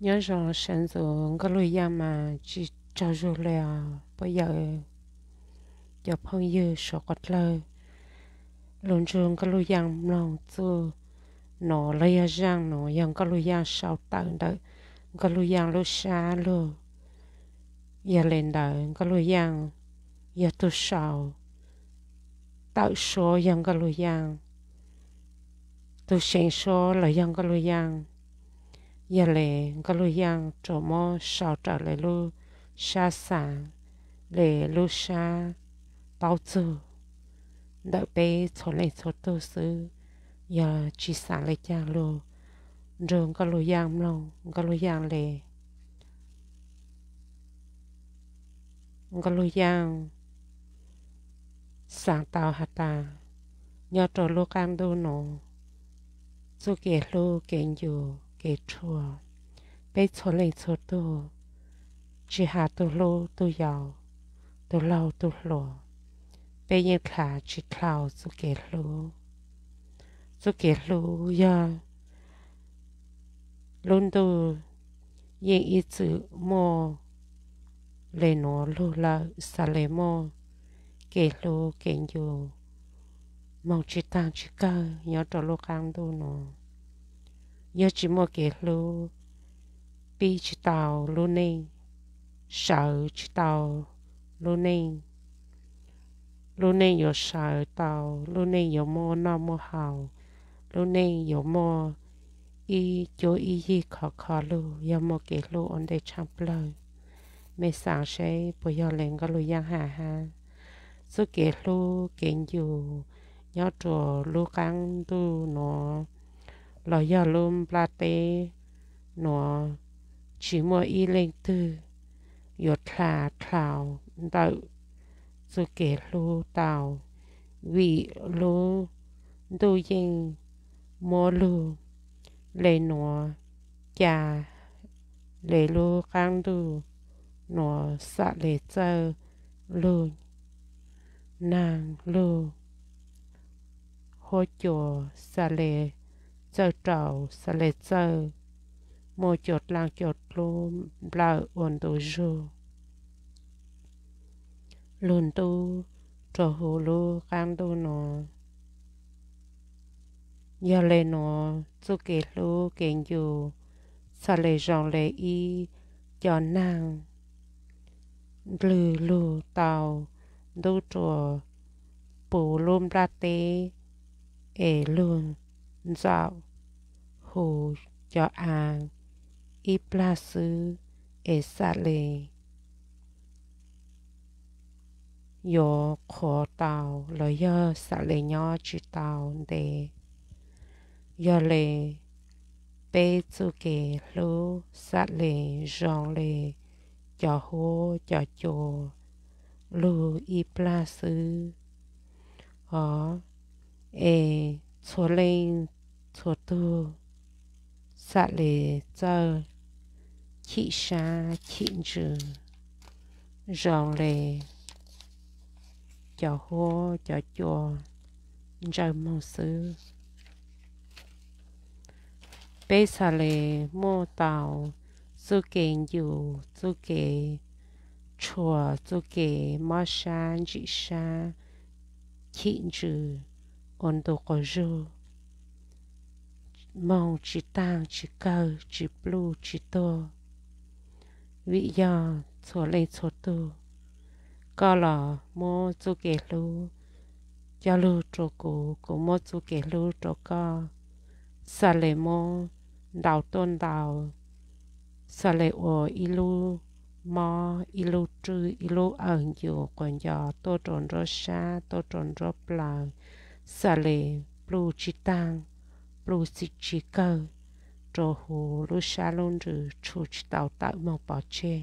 nhớ rằng sáng rồi có lối ra mà chỉ cho dù là bây giờ giờ phong dư sợ quật lơ luôn trường có lối giang lòng chưa nó lấy giang nó giang có lối giang sau tận đợi có lối giang lúc xa luôn giờ lên đó có lối giang giờ tôi sau tạo số giang có lối giang tôi xin số là giang có lối giang giờ lệ có lu yang trổ mò sao trả lệ lu xa xa lệ lu xa bao giờ đợi bé cho này cho tư sư giờ chỉ xa lệ cha lu đường có lu yang lâu có lu yang lệ có lu yang sáng tạo hạt ta nhớ trổ lu can đu nổ su kể lu kể dù 给错，被错来错多，只下都路都要，都老都落，被人卡只靠做给路，做给路呀，轮到人一直摸，来挪路了，啥来摸，给路给有，忙只当只搞，要找路干多呢。nhớ chỉ mua kể lu bi chỉ tàu lu nên sợ chỉ tàu lu nên lu nên yo sợ tàu lu nên yo mua nó mua hào lu nên yo mua y cho y gì khó khó lu yo mua kể lu on đây chăm lời mẹ sáng sẽ bây giờ lên cái lu giang hà ha số kể lu kể dù nhớ trò lu căng tu nó ลอยลมปลาเตหนอชิมัวอีเลงตือหยดคลาคลาวเต่าสุเกตลูเต่าวีลูดูยิงโมลูเลยหนอจาเลยลูก้างดูหนอสะเลเจอลูนางลูโฮโจสะเล giờ trầu sa lệ giờ mô chột lang chột lùm là ổn tù dù lùn tu trò hù lù khang tu nọ giờ lệ lệ rong lệ y cho nàng lừ lù tàu đu trò bù lùm ra tế ế lùn dạo hồ cho an y plasu e sa lê yo khó tàu lo yo sa lê nho chữ tàu để yo lê bê chú kê lô sa lê rong lê cho hô cho chô lô y plasu ó e chỗ lên chỗ tư dạ lệ giờ chị xa chị trừ rào lệ cho hô cho dạ chùa rào mong sư bê xa lệ mô tàu sư kê dù sư kê chùa sư kê mô xa chị xa chị trừ on to ko jo mong chi tang chi cơ chi blue chi to vị do số lên cho tu có là mô chú kể lu cho lu cho cụ cụ mô chú kể lu cho co sa lệ mô đào tôn đào sa lệ ô ilu mò ilu trư ilu ẩn dù còn giờ tôi trộn rô sa tôi trộn rô plang sa le plu chi tan plu si chi cơ trò hồ lu sa lôn rử chu chi tàu tạo mong bỏ chê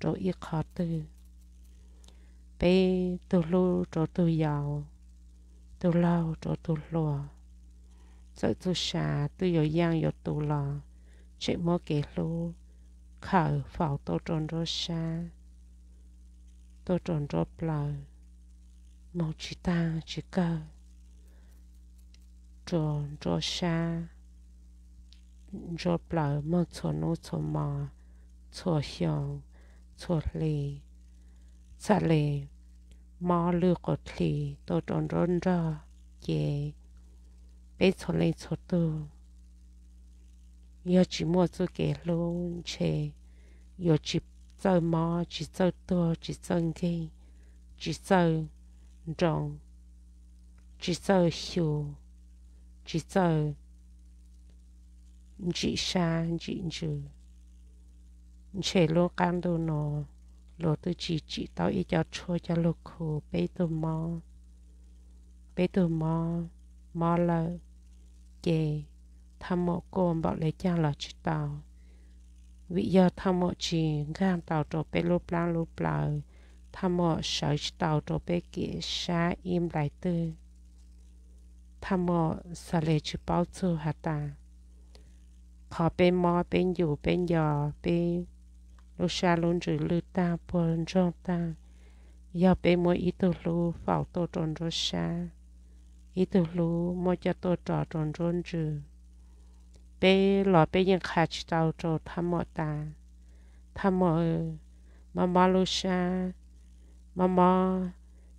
trò y khó tư bê tu lu trò tu giàu tu lao trò tu lùa sợ tu xa tu yo yang yo tu lò chị mô kể lu khở phảo tô tròn rô xa tô tròn rô plờ mong chi tang chi cơ cho cho xa cho bờ mà cho nó cho mà cho hiểu cho lì xa lì mà lừa có lì tôi đón rôn ra về bé cho lì cho tư giờ chỉ mua cho kẻ luôn chè giờ chỉ giờ mà chỉ giờ tôi chỉ giờ cái chỉ giờ rộng chỉ giờ hiểu chị sợ chị xa chị chữ chế lo cam đồ nó lo tư chỉ chị tao ý cho chua cho lô khổ bê tù mò bê tù mò mò lờ chê tham mộ cồn bảo lấy cha lọ chị tao vì giờ tham mộ chị gan tao trò bê lô plan lô plờ tham mộ sợ chị tao trò bê kia xa im lại tư ทำมอสเลชุเป้าจูหาตาขอเป็นมอเป็นอยู่เป็นยอเป็นลูชาลุนจือลือตาปนจงตาอย่าเป็นมออีตุลูเฝ้าตัวจนรูชาอีตุลูมอจะตัวจอจนจนจือเป็นหล่อเป็นยังขาดเตาโจทำมอตาทำมอเออมามอลูชามามอ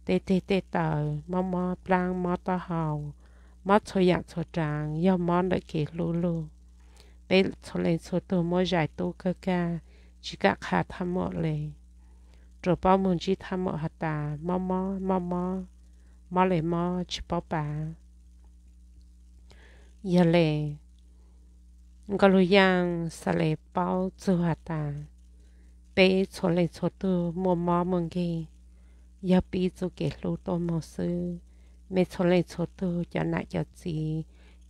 เตเตเตเตอมามอปลางมอตะเฮา mót cho dạng cho tràng do món được kể lù lù bé cho lên cho tôi mỗi giải tu cơ ca chỉ cả khả tham mộ lệ rồi bao muốn chỉ tham mộ hạt tà mò mò mò mò mò lệ mò chỉ bao bà giờ lệ ngô lù giang sa lệ bao chư hạt tà bé cho lên cho tôi mua mò mừng kì giờ bị cho kể lù tôi mò sư ไม่ชนเลยชนตัวจะหนักจะจี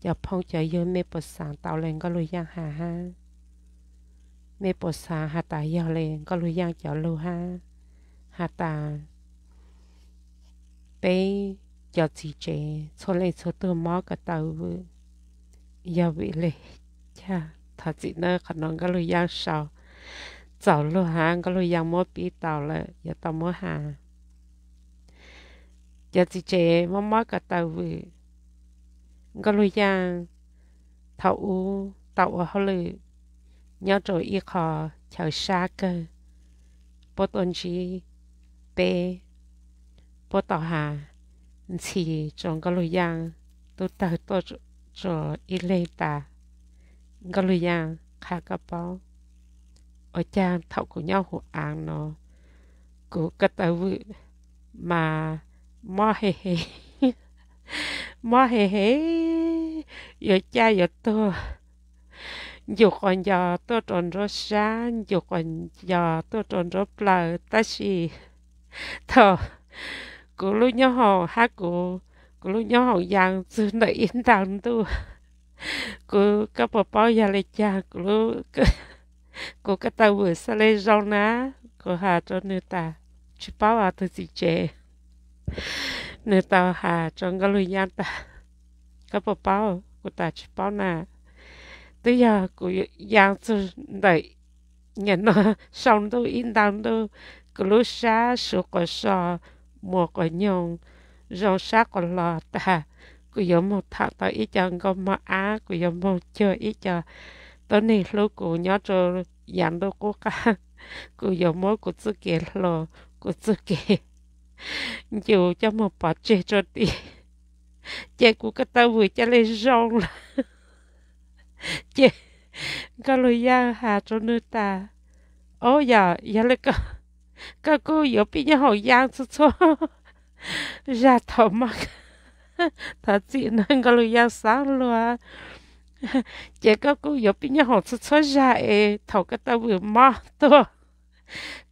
จะพองจะเยอะไม่ปวดสางเตาเลงก็ลยย่างหาฮะไม่ปวดสางหาตายาวเลงก็ลยย่างจะรลูฮะหาตาเป้จะจีเจชนเลยชนตัวมอกระเตาอยาวิเลยจ้าถ้าจีเนอร์ขนมก็ลยย่างเสาเจ้าลูหางก็ลยย่างมอปีเตาเลยอย่าต้อมอหาจะจีเจมอมอกะตวก็ลุยางเทาอูเต่าเขาเลยย่อจอยอีคอแถวชาเกอรปตนจีเปปต่อหาฉีจงก็ลุยางตุเต่าตัวจอยีเลตาก็ลุยางขากระเป๋าอจางเท่ากูย่อหัวอ่างเนอกูกตวมา mò hề hề mò hề hề giờ cha giờ tôi dù còn giờ tôi tròn rồi sáng dù còn giờ tôi tròn rồi bờ ta xì thở cụ lúc nhớ hồ hát cụ cụ lúc nhớ hồ giang sư nợ yên tàng tu cụ có bà bao giờ lại cha cụ lúc cụ có tàu vừa xa lên rong ná cụ hà cho nữ ta chú bao à tôi gì chè nửa tàu hà trong cái lùi nhát ta cái bộ bao của ta chỉ bao nè tới giờ của giang sư đẩy nhận nó xong tôi in đăng tôi cứ lối xa sửa của sò mùa của nhông rong xa của lò ta của giống một thằng tao ít chân có mà á của giống một chơi ít chờ tôi này lúc của nhớ cho dặn đâu có cả của giống một của tự kỷ lò của tự kỷ dù cho một bà chê cho đi chê của cái tao vừa cho lên rong là chê có lời ra hà cho nữ ta ô giờ giờ lấy có có cô giờ bị nhau họ giang cho cho ra thở mắt thật chị nên có lời giang sáng luôn chê có cô giờ bị nhau họ cho cho ra ê thầu cái tao vừa mò tôi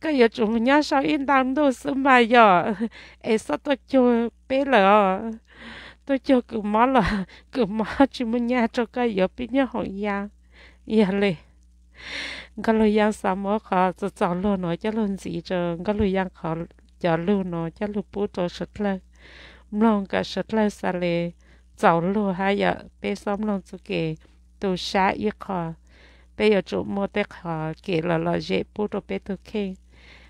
cái giờ chúng mình nhớ sao yên tâm đâu sớm mà giờ ấy sợ tôi chưa bé lỡ tôi chưa cứ mó là cứ mó chúng mình nhớ cho cái giờ biết nhớ hỏi ya ya lì cái lời yang sao mà khó cho cháu luôn nói cho luôn gì cho cái lời yang khó cho luôn nói cho luôn bút cho sạch lên lòng cả sạch lên sao lì cháu luôn hay giờ bé sao lòng cho kì tôi sáng ít khó bây giờ chúng mua tết họ kể là lo dễ bù đồ bé thực khi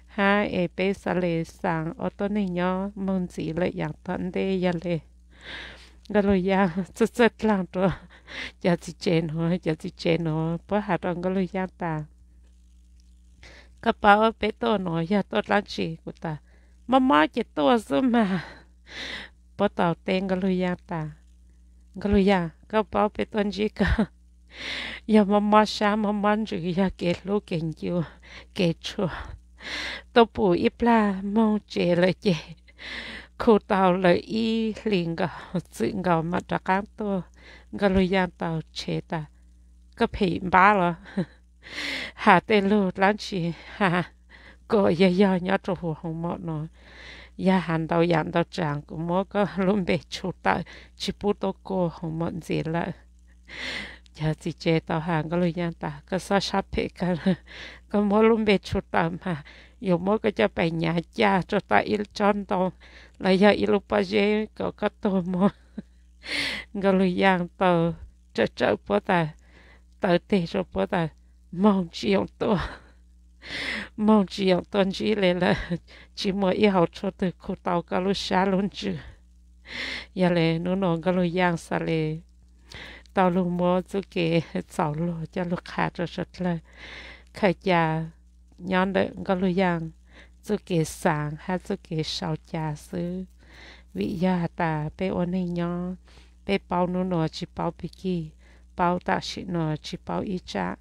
ha e bé sa lệ sang ô tô này nhó mong gì lại dạng tân đê ya lệ cái lời ya rất rất lang đó giờ chỉ chén hoa giờ chỉ chén hoa bữa hạt ông cái lời ya ta cái bao bé to nó ya to lắm chỉ của ta mama chỉ to rồi mà bữa tàu tên cái lời ya ta cái lời ya cái bao bé to chỉ cả ya mama sha mama ju ya ke lu ken ju ke chu to pu i pla mo che le che khu tàu le i liền ga tự ga mà da cam to ga lu ya tàu che ta cái phì ba lo hà tê lu lan chi ha có ya ya nhớ cho hồ hồng mọ nó ya hàn đầu yàn đầu chàng cũng mọ có luôn bị chuta chỉ bút tô cô hồng mọ gì lại giờ chị chế tàu hàng có lời nhắn ta có sao sắp thế cả có mỗi lúc về chút mà dù mỗi cái cho bài nhà cha cho ta ít chọn tàu giờ ít lúc bao giờ có có tàu mà có lời nhắn tàu trợ trợ bố ta tàu tê cho bố mong chị ông tàu mong chị ông tuần chỉ lệ là chỉ mỗi ít học từ khu tàu có lúc xa luôn chứ giờ lệ nó nó có lời nhắn xa lệ tàu luôn mô cho kì tàu lù cho lù khá cho sật là khởi già nhón đợi ngó lù yang cho kì sáng hay cho kì sáu già sư vị gia ta bê ô nê nhó bê bao nô nô chỉ bao bì kì bao tạ sĩ nô chỉ bao y chạ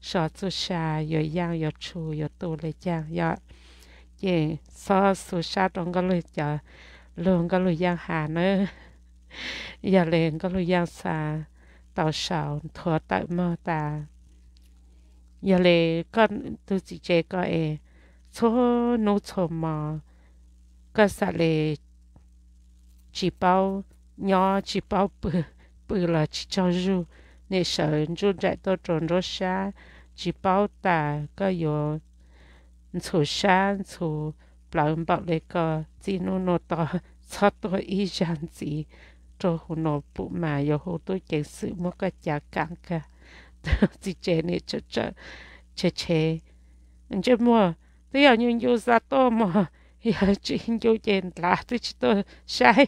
sở chú xa yô yang yô chú yô tu lê giang yô chê sơ sư xa đông ngó lù chờ lường ngó lù yang hà nơ giờ lên ngó lù yang xa tao sao thua tại mơ ta giờ lệ con tôi chỉ chơi có e số nô số mà có sợ lệ chỉ bao nhỏ chỉ bao bự bự là chỉ cho ru nè sợ ru chạy tôi trốn rô xa chỉ bao ta có yếu số xa số bảo bảo lệ có chỉ nô nô to sao tôi ý chẳng gì cho hồ nó bụ mà yo hồ tôi chạy sự mua cái giá cạn cả thì chế này cho cho chế chế anh chế mua tôi giờ như yo ra to mà giờ chỉ yo chén là tôi chỉ tôi sai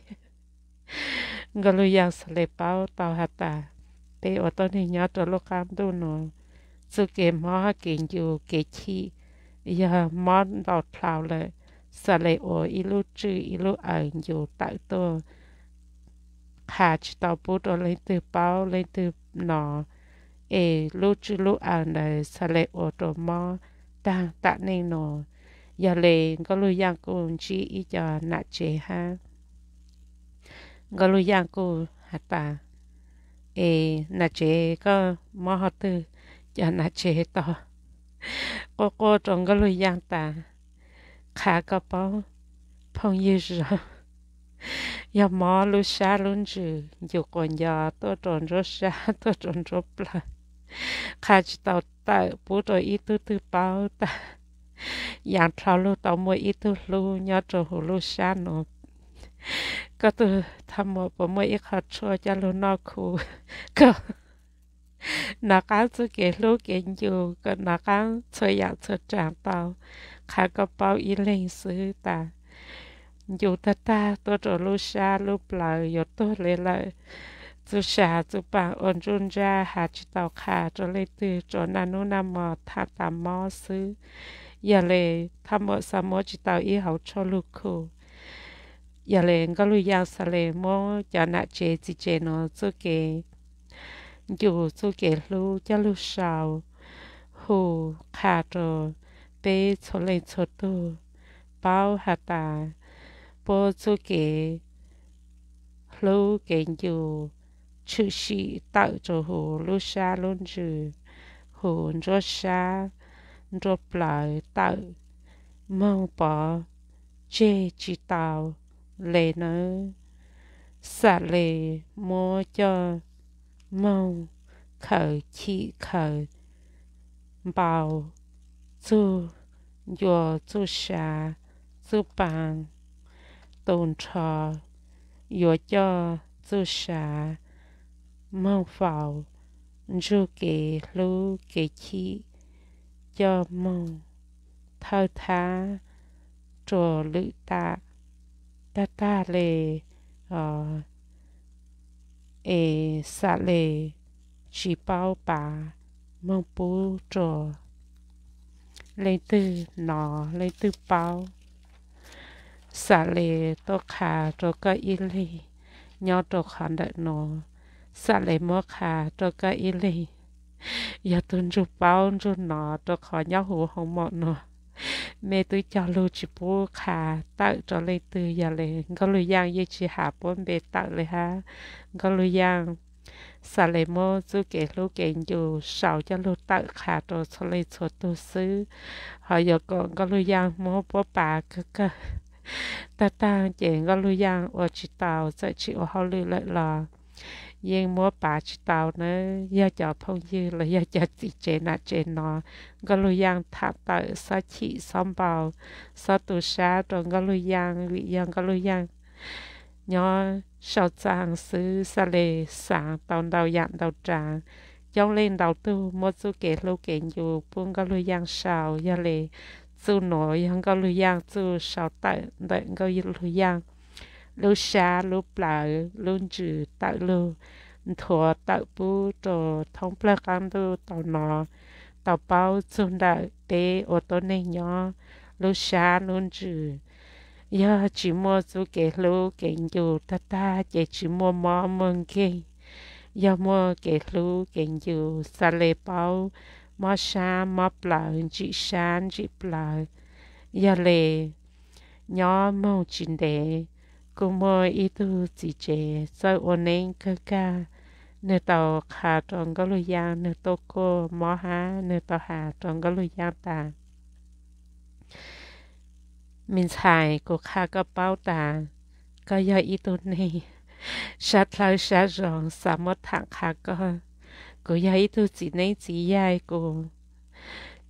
ngờ lu yang sờ lệ bao tao hạt ta bây giờ tôi thì nhớ cho lúc cam đâu nó sự kiện mò kiện yo kiện chi giờ mò đọt thảo lại sờ lệ ồ ilu chữ ilu ảnh yo tại tôi khá chỉ tao bút ở lên từ bao lên từ nọ ê lú chú lú ở nơi xa lệ ô tô mò đang tạ nên nọ giờ lệ có lưu giang cô chỉ ý cho nạ chế ha có lưu giang cô hạt bà ê nạ chế có mò họ tư cho nạ chế to cô cô trong có lưu giang ta khá có bao phong yêu rồi giờ mò lu sa luôn chứ dù còn giờ tôi tròn rốt sa tôi tròn rốt là khai chỉ ta tại bố tôi ít tư tư bao ta dạng thao lu tàu mua ít tư lu nhớ tròn hồ lu na na sa ta dù ta ta tôi trở lu xa lu bờ dù tôi lê lợi chú xa chú bà ôn run ra hà chú tàu khả cho lê tư cho nà nu nà mò thả tà mò sư giờ lê thăm mò xa mò chú tàu y hậu cho lu khu giờ lê ngó lu yào xa lê mò cho nạ chê chì chê nó chú kê dù chú kê lu cho lu sao hù khả trò bê cho lê cho tu bao hà tà bố chú kê lâu kênh dù chú sĩ tạo cho hồ lô xa luôn dù hồ rô xa rô lại tạo mong bỏ chê chỉ tạo lê nữa xả lê mô cho mong khởi chỉ khởi bảo chú dùa chú xa chú bằng tồn trò yếu cho tư xả mong phào dù kể lưu kể chi cho mong thơ thá trò lữ ta ta ta lề ờ ê xạ lề chỉ bao bà mong bố trò lấy từ nọ lấy từ bao สาเลตัวขาตัวก็อิลียอตัวขอนเดโนสาเลมัวขาตัวก็อิลีอย่าตุนจูเป้าจูหนอตัวขอนยอหูของหมดนอเมตุจอลูจิปูขาตัดจอเลยตืออย่าเลยก็เลยย่างยีดชีหาปนเบตัดเลยฮะก็เลยย่างสาเลโมจูเกลูเกงอยู่เสาจะลูตัดขาตัวทะเลสดตัวซื้อหอยกนก็เลยย่างโมปะปากก็ ta ta chuyện có lưu giang ở chỉ tàu sẽ chỉ ở hậu lưu lại là yên mua bà chỉ tàu nữa giờ cho phong dư là giờ cho chị chế nà chế nó có lưu giang thả tới sa chị xong bảo sa tù sa rồi có lưu giang vị giang có lưu giang nhỏ sau trang sư sa lê sáng tàu đầu dạng đầu tràng trong lên đầu tư một số kẻ lâu kẻ dù buông có lưu giang sao giờ lê chú nội không có lưu giang chú sáu tại tại có lưu giang lưu xa lưu bà lưu chữ tại lưu thua tại bu tổ thông bà cam tu tàu nọ tàu bao chú đại tế ô tô này nhỏ lưu xa lưu chữ giờ chỉ mua chú kể lưu kể dù ta ta chỉ chỉ mua mò mừng kia giờ mua kể lưu kể dù xa lê bao mò xa mò bờ chị xa chị bờ giờ lề nhỏ mong chín đề cũng mơ ý tu chị chế soi ổn nén cơ ca nửa tàu hà tròn có lùi giang nửa tô cô mò há nửa tàu hà tròn có lùi giang ta mình xài cô khả có bao ta có do ý tu này sát lâu sát ròn xả mất thẳng khả cơ cô dạy tôi chỉ nên chỉ dạy cô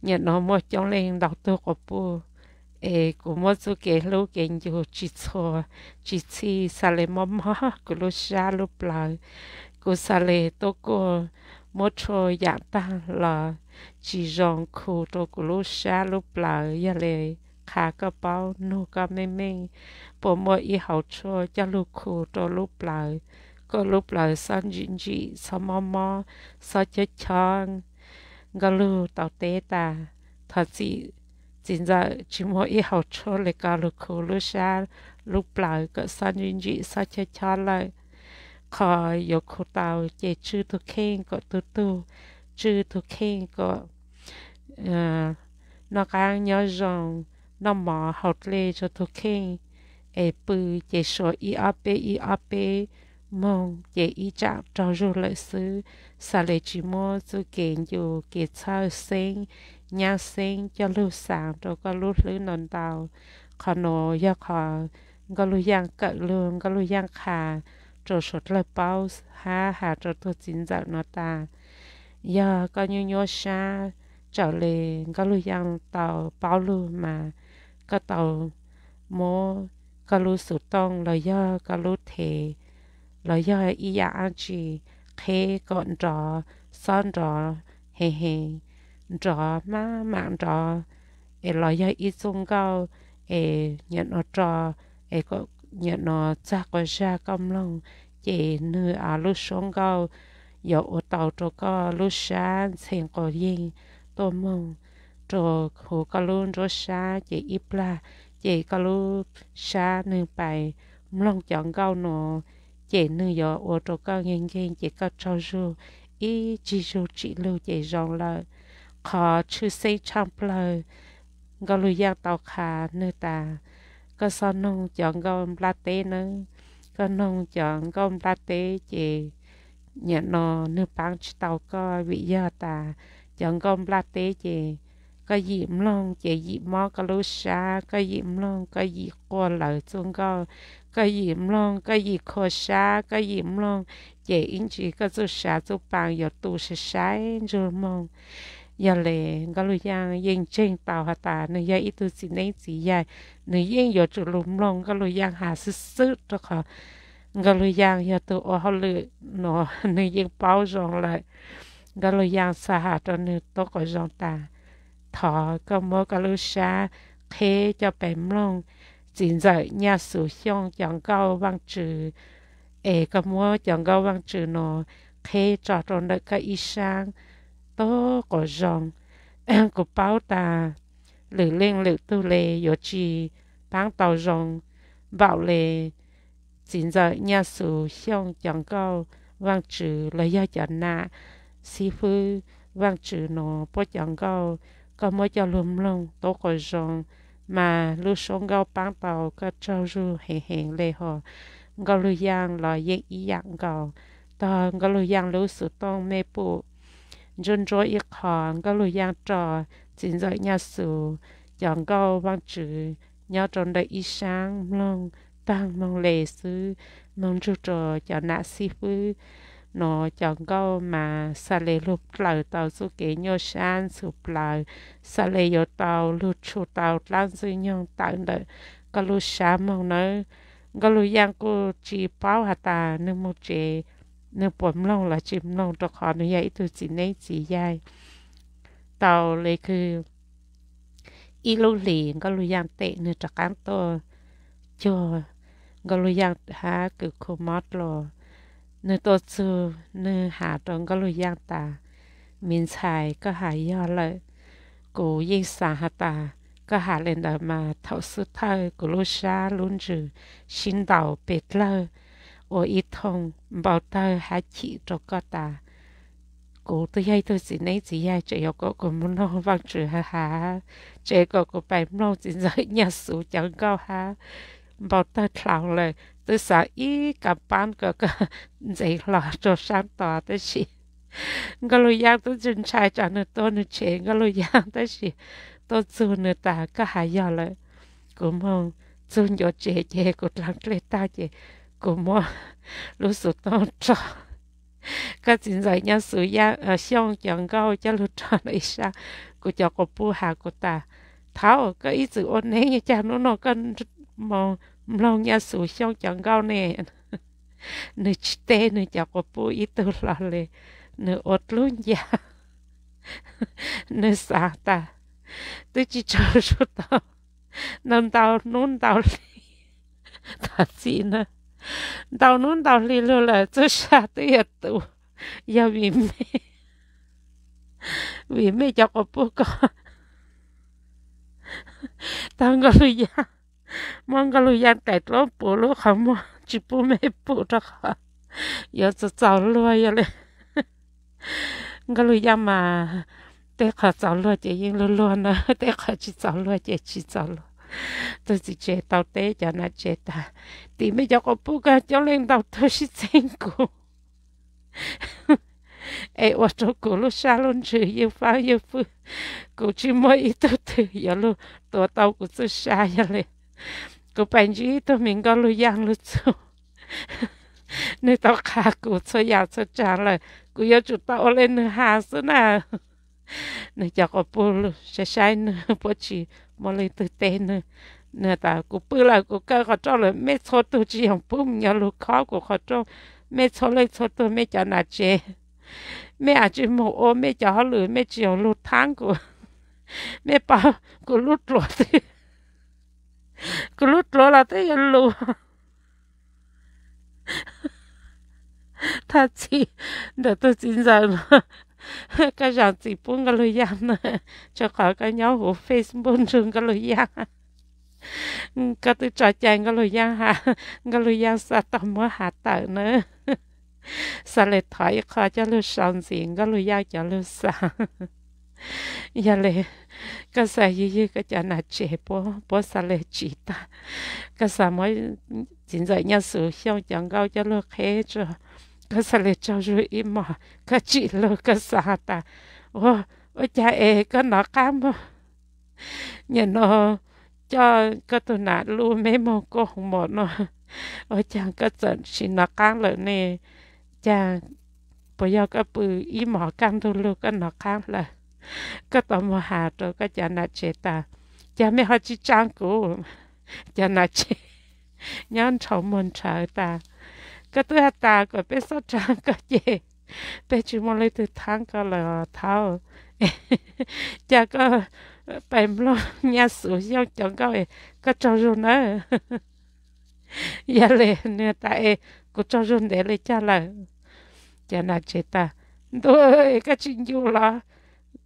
nhà nó một trong lên đọc tôi có bu ê cô mua số cái lô cái nhiều chỉ cho chỉ chỉ sao lên mắm má cô lô xa lô bờ cô sao lại tôi cô mua cho dạng ta là chỉ rong cô tôi cô lô xa nô cho lô bờ nhà lên ขากระเป๋าหนูก็ไม่ไม่ปมว่าอีเขาชัวจะลูกคูตัวลูกเปล่าก็ลูกหลายสันจินจิสมอมอสอเจชองก็ลูต่อเตตาทอจีจินจะจิมอีหอชอเลยก็ลูกคูลูชาลูกหลายก็สันจินจิสอเจชองเลยขอยกคูตาวเจชื่อทุกเข่งก็ตุตุชื่อทุกเข่งก็เอ่อนอกางยอจงนอมอหอดเลจะทุกเข่งเอปือเจชัวอีอาเปอีอาเป mong ye y chạm cho dù lợi sư xả lệ chỉ mô dù kiện dù kể sao sinh nhà sinh cho lưu sáng cho có lưu lữ nón tàu khó nổ ya khó có lưu yàng cỡ lương có lưu yàng khà, cho sốt lời bao ha hà cho tôi chính dạo nó ta ya có như nhô xa trở lệ có lưu yàng tàu bao lưu mà có tàu mô có lưu sụt tông lời ya có lưu thể rồi giờ ý ya chi khe còn trò son trò he he trò má mạng trò e lo giờ ý xung cao e nhận nó trò e có nhận nó cha có cha công long chỉ nữ à lúc sung cao giờ ô tàu trò có lúc sáng xem có yên to mông trò hồ có luôn trò xa chỉ ít là chỉ có lúc xa nữ bài lòng chọn cao nó chị nữ yo ô tô cao ngang ngang chị cao trâu ru ý chị ru chị lưu chị rong lơ khó chữ xây trong lơ gò lưu giác tàu khả nữ ta có sao nông chọn gom la tế nữa có nông chọn gom la tế chị nhận nó nữ bán tàu có vị giờ ta chọn gom la tế chị ก็ยิ้มลงเจียยิ้มมอก็รู้ชาก็ยิ้มลงก็ยิ้มกวนเหล่าจงก็ ก็ยิ้มลงก็ยิ้มโคชาก็ยิ้มลงเจียอินจีก็จุชาจุปังหยดตูชะใช้จูมองยาเลก็รู้ยังยิงเชิงเต่าหาตาเนื้อยาอีตุสินเองสีใหญ่เนื้อยิงหยดจุลุมลงก็รู้ยังหาซื้อๆตัวเขาก็รู้ยังยาตัวเขาเลยหนอเนื้อยิงเป้าจองเลยก็รู้ยังสาหัสตัวเนื้อตัวก็จองตา thọ có mô cà lưu xa khế cho bếm lông chính giờ nhà sử dụng chẳng cao văn trừ ê có mô chẳng cao văn trừ nó khế cho tròn đợi cái y sang tố của rồng của báo ta lử lên lử tu lê yếu trì bán tàu rồng bảo lê chính giờ nhà sử dụng chẳng cao văn trừ là ra chẳng nạ sư phư văn trừ nó bố chẳng cao có mỗi cho lùm lông tố khỏi rong mà lưu sống gạo bán bào các trâu ru hẹn hẹn lê họ gạo lưu giang là yên ý dạng gạo ta gạo lưu giang lưu sử tông mê bụ dân rồi ít họ gạo lưu giang trò chính dạy nhà sử chọn gạo văn chữ nhớ tròn đầy ý sáng mong tăng mong lệ sư mong chú trò cho nạ si phư nó chẳng có mà xa lê lụp lờ tàu su kế nhô san sụp lờ xa lê yếu tàu lụt chú tàu lan dư nhông tạo nợ có lụt xa mong nợ có lụt giang cô chỉ báo hà tà nư mô chế nư bồm lông là chìm lông đọc họ nụ dạy từ chỉ nấy chỉ dài tàu lê cứ y lô lì có lụt giang tệ nư trạc án tô cho có lụt giang há cứ khô mót lò nơi tổ sư nơi hà tròn có lùi giang tà miền xài có hạ do lợ, cụ yên xà hạ tà có hạ lên đời mà thảo sư thơ của lô xa luôn trừ xin đầu bệt lơ ô ít thông bảo tơ hạ chị cho có tà cụ tôi hay tôi xin nấy chỉ hay chạy học cậu của muốn lo vang trừ hà hà chạy cậu của bài lo Xin giới nhà sư chẳng cao hà bảo ta thảo lệ từ xã y cả ban cả cả dạy là ờ, cho sáng tỏ tới chị ngà lô giang tôi chân chạy trả nợ tôi nợ chế ngà lô giang tới chị tôi dù nợ ta cả hai giờ lệ cũng mong dù nhỏ chế chế cũng lắng lệ ta chế cũng mong lúc sụt tôi trọ các chính giải nhau sử gia ở xong chẳng gâu cho lúc trọ này sao của cho cô bù hà của ta tháo cái ý sự ôn nấy như cha nó nó cần mong mong nhà sủ xong chẳng gao nè nửa tê nửa chả có bố ý tư là lệ nửa ốt luôn dạ nửa xa ta tôi chỉ cho số tao nằm tao nôn tao lì ta gì nè tao nôn tao lì luôn là tôi xa tôi yết tụ giờ vì mẹ vì mẹ chả có bố con tao ngồi dạ mong cái mongkalu yang tai bộ po lo khamo chỉ po me po ta kha ya cho chào lo ya le ngalu yang mà để khả chào lo chỉ yên lo lo nữa để khả chỉ chào lo chỉ chỉ chào lo tôi chỉ chế tao tế cho nó chế ta thì mấy cho có bu cả cho lên tao tôi chỉ xin cô ai ở chỗ cô lo xa luôn chứ yêu phá yêu phu cô chỉ mới ít tôi thử giờ lo tôi tao cũng tôi xa giờ lên กูไปยี่ตัวมิงก็รู้ยังรู้จูนี่ต้องขากูเสียาเสียจานเลย กูอยากจุดตาเล่นหาสะนะนี่จะกอปูใช้ใช้เนะปุ๊วชีมาเลยตื่นเต้นนเนี่ยแต่กูปื้อละกูก็ขอจ้องเลยไม่ชดตัวจีของปุ้มอย่ารูกข้อกูขอจ้องไม่ชดเลยชดตัวไม่จะนาเจไม่อาจจะโมโอไม่จะหลือไม่เจียวรูกทั้งกูไม่เปล่ากูรูดหลอด cứ lút lúa là tới gần lù ta chỉ để tôi xin giờ cái dạng chỉ buông cái lời cho khỏi cái nhau của Facebook trường cái lời giang cái tôi trò chuyện cái lời tầm mới hạ tử nữa sa lệ thoại khó cho lưu sòng gì cái cho lưu sòng ya le ka sa yi yi ka cha na che po po sa le chi ta ka sa mo jin za nya su xiao jiang gao ja lo khe cho ka sa le chao ju i ma ka chi lo ka ta o o cha e ka na ka mo nya no cho ka tu na lu me mo ko mo no o cha ka zan shi na ka le ne cha po ya ka pu i ma kan tu lu ka na ka le ก็ต้องมาหาตัวก็จะนาเจตาจะไม่หาจีจังกูจะนาเจย้อนชมมนเฉาตาก็ตัวตาก็เป็นสจังก็เจไปจุมเลยตัวทั้งก็เลยเท้าจะก็ไปมลยาสูยองจงก็เอก็จงรุนเออย่าเลยเนื้อตาเอก็จงรุนเดเลยจ้าเลยจะนาเจตาด้วยก็จริงอยู่ละ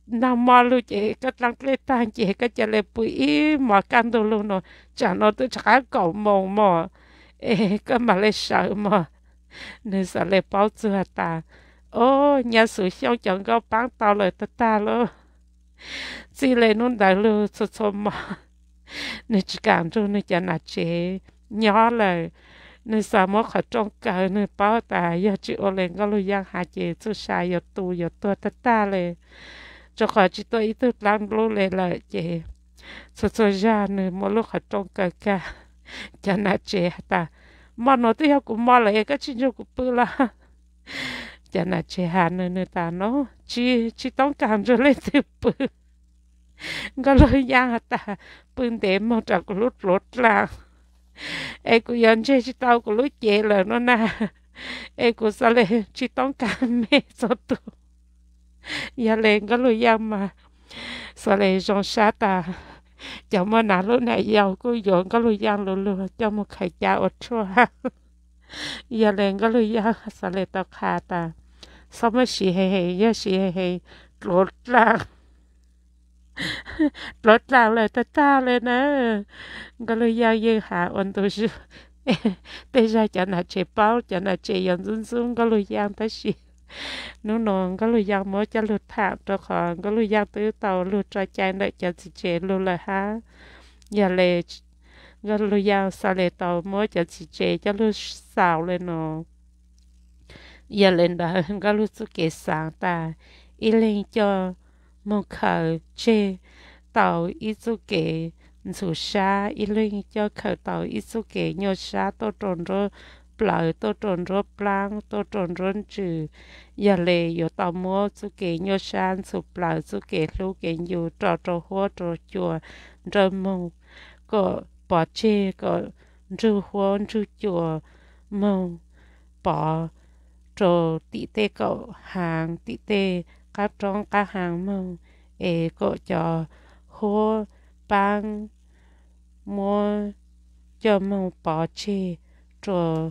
na malu chị cái lăng cái tan chị cái chả lệ bụi mà căn đồ luôn nó chả nó tôi chả cầu mồ mò ê cái mà lệ sợ mà nên sợ lệ bao chưa ta ô nhà sử xong chẳng có bán tao lời ta ta luôn chỉ lệ nó đại lư số số mà nên chỉ cảm cho nên chả nà chế nhỏ lời nên sao mà khỏi trong cờ nên bao ta giờ chị ô lên có lưu giang hạ chế chú sai giờ tu giờ tua ta ta lời cho khỏi chỉ tôi ít tôi lăng lô lệ là chị số số ra nữa mỗi lúc họ trông cả cả cho nó chị ta mà nó tôi cũng mà lại cái chuyện cho cụ bự là cho nó chị hà nữa nữa ta nó chỉ chỉ tông cảm cho lên từ bự cái lời giang ta bưng để mà chẳng có lút lút là ai cụ nhận chơi chỉ tao cụ lút chế lờ nó na ai e cụ sao lại chỉ tông cảm mẹ sao tụi ya lên cái lối ya mà sau này trong sát ta cho mà nà lúc này giàu cứ dọn cái lối ya lừa lừa cho một khai cha ở chỗ ya lên cái lối ya sau này tao khá ta sau mới xì hề hề ya xì hề hề lột ra lột ra lại ta ta lên á cái lối ya ya hạ ổn tôi Thế ra chẳng là chế bao, chẳng là chế yon dung dung, có lùi giang ta xì nó nón có lùi giang mới cho lùi thảm cho còn có lùi giang tứ tàu lùi cho chạy đợi cho chị chế lùi là ha giờ lệ có lùi giang xa lệ tàu mới cho chị chế cho lùi xào lên nó giờ lên đó có lùi số sáng ta lên cho một khẩu chế tàu y số kế dù lên cho khẩu tàu y số kế nhiều tôi trồn rồi lợ tô trồn rô plang tô trồn rôn trừ giờ lệ yo tàu mua su kê su lợ su lu kê yu trò trò hô trò chùa trò mù bỏ chê có trừ hô trừ chùa mù bỏ trò tị tê cậu hàng tị tê các trong các hàng mù ê cậu cho hô bang mua cho mù bỏ chê trò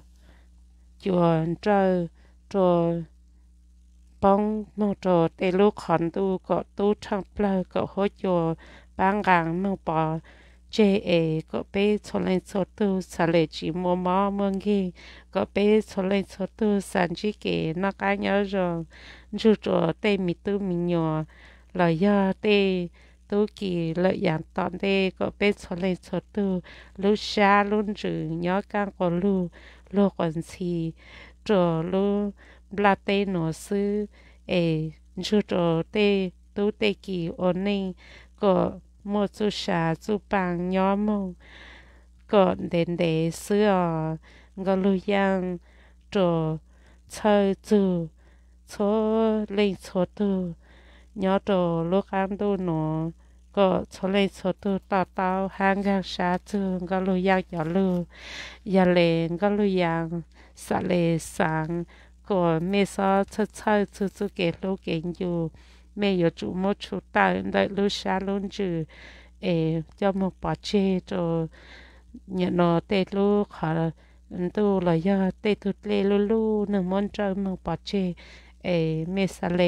chùa trơ trò bóng mong trò tê lúc khẩn tu có tu chẳng plơ có hỗ chùa bán gàng mong bỏ chê ế có bê cho lên cho tu xả lệ chỉ mua mò mương ghi có bê cho lên cho tu sản chỉ kể nó cá nhớ rồi dù trò tê mì tu mì nhỏ lời do tê tu kỳ lợi dạng tọn tê có bê cho lên cho tu lúc xa luôn chữ nhớ càng có lưu โลกอันซีจอโลบลาเตโนซื้อเอชูจอเตตูเตกีโอเนก็โมจูชาจูปังย้อมก็เด่นเดซื้อก็ลุยังจอเชยจูโชเล่งโชตูย้อจอโลกอันดูหนอก็ชเลยชตัวต่อเตาหางยางชาจึงก็ลุยยากอย่าลือยาเลนก็ลุยยางสะเลสังก็ไม่ซอชดชดชูชูเกลูเก่งอยู่ไม่อยู่จุมชูตาได้ลุชาลุนจือเอจะมปอเชจเนี่ยนอเตลูขอตัวลอยเตตุเลลูลูหนึ่งมอนเจอมปอเชเอเมสเล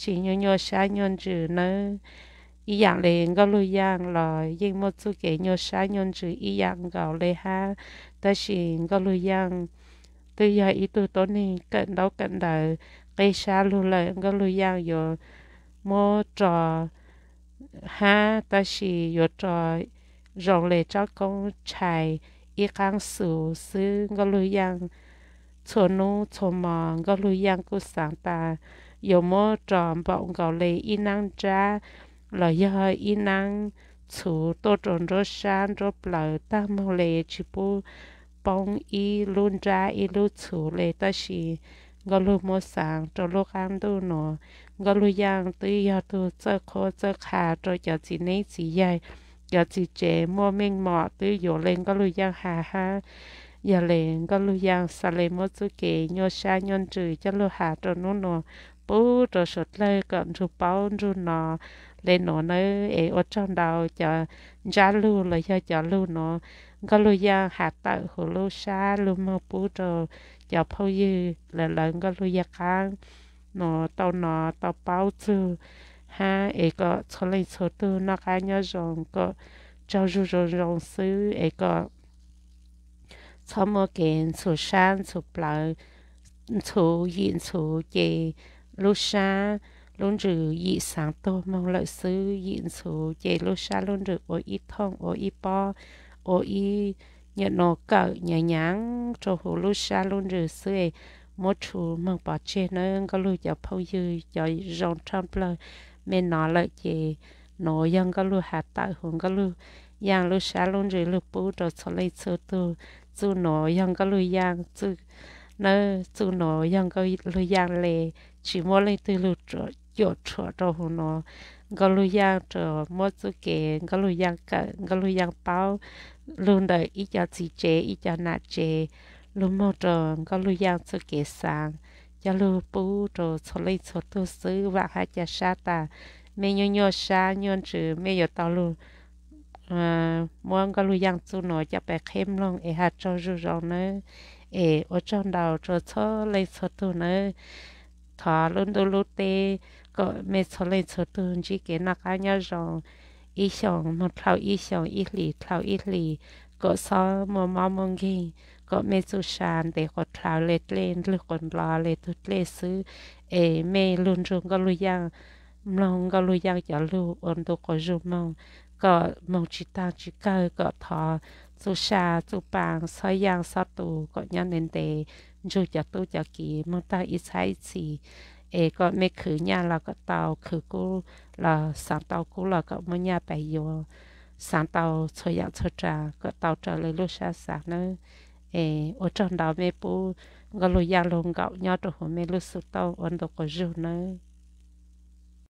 ชิญโยชาญจือเนอ一样嘞，我路样了，因么做给鸟啥鸟子一样搞嘞哈，但是我路样，对呀，一度多年跟到跟到，给啥路嘞，我路样有么着哈，但是有着用嘞招工柴一缸树是我路样，错路错嘛，我路样够上班，有么着把我嘞一囊渣。là do y năng chủ tổ trộn rô san rô bờ ta mong lệ chỉ bu bông y luôn ra y lu chủ lệ ta chỉ ngô lu mô sáng cho lu khám tu nọ ngô lu yàng tu ya tu chơ khô chơ khà cho cho chỉ nấy chỉ dạy cho chỉ trẻ mô minh mọ tu dỗ lên ngô lu yàng hà hà giờ lệ ngô lu yàng sa lệ mô chú kê nhô sa nhôn trừ cho lu hà cho nô nọ bú cho sốt lê cận rù bao rù nọ lên nó nó ấy ở trong đầu cho giá lưu là cho cho lưu nó có lưu gia hạt tạo hồ lưu xa lưu mơ bú cho cho phô dư là lần có lưu gia cá nó tao nó tao bao chứ ha ấy có cho lên số tư nó cá nhớ rồng có cho rù rù rồng sư ấy có cho mơ kiện sù san sù blau sù yên sù chê lưu xa luôn rử dị sáng tô mong lợi sư dịn số chế lô xa luôn rử ô y thông ô y po ô y nhờ nó cỡ nhờ nháng trô hồ lô xa luôn rử sư ấy mô chú mong bỏ chê nó có lô cho phâu dư cho rong trăm lơ mê nó lợi chế nó dân có lô hạt tạo hùng có lô yang lô xa luôn rử lô bú trô xô lây xô tu chú nó dân có lô yang chú nơi chú nó dân có lô yang lê chỉ mỗi lên từ lô yo cho cho hu nó gà lu yang cho mo zu ke gà lu yang cả gà lu yang bao luôn đời ít cho chị chế ít cho nà chế luôn mo cho gà lu yang zu ke sang cho lu bu cho cho lấy cho tu sư và hai cha sa ta mẹ nhon nhon sa nhon chữ mẹ yo tao lu muốn gà lu yang zu nó cho bé khem long e ha cho ru rong nữa e ở trong đầu cho cho lấy cho tu nữa thọ luôn đôi lúc tê có mẹ cho lên cho tôi chỉ cái nó cá nhau rồi ý xong một thao ý xong ý lì thao ý lì có sao mà mà mong gì có mẹ chú sàn để có thao lết lên lúc còn lo lết tụt lết xứ ê mẹ luôn rung có lui giang mong có lui giang cho lưu ổn đồ có rung mong có mong chỉ ta chỉ cơ có thọ chú sa chú bàng soi giang sao tù có nhân đến để dù chả tu chả kỳ mong ta ý sai chỉ ê có mấy khử nhà là có tàu khử cô là sáng tàu cô là có mấy nhà bảy vô sáng tàu chơi dạng chơi trà có tàu trở lại lúc sáng sáng nữa ê ở trong đó mấy bố gọi là gia gạo nhau trong hôm mấy lúc sáng tàu ấn độ có rượu nữa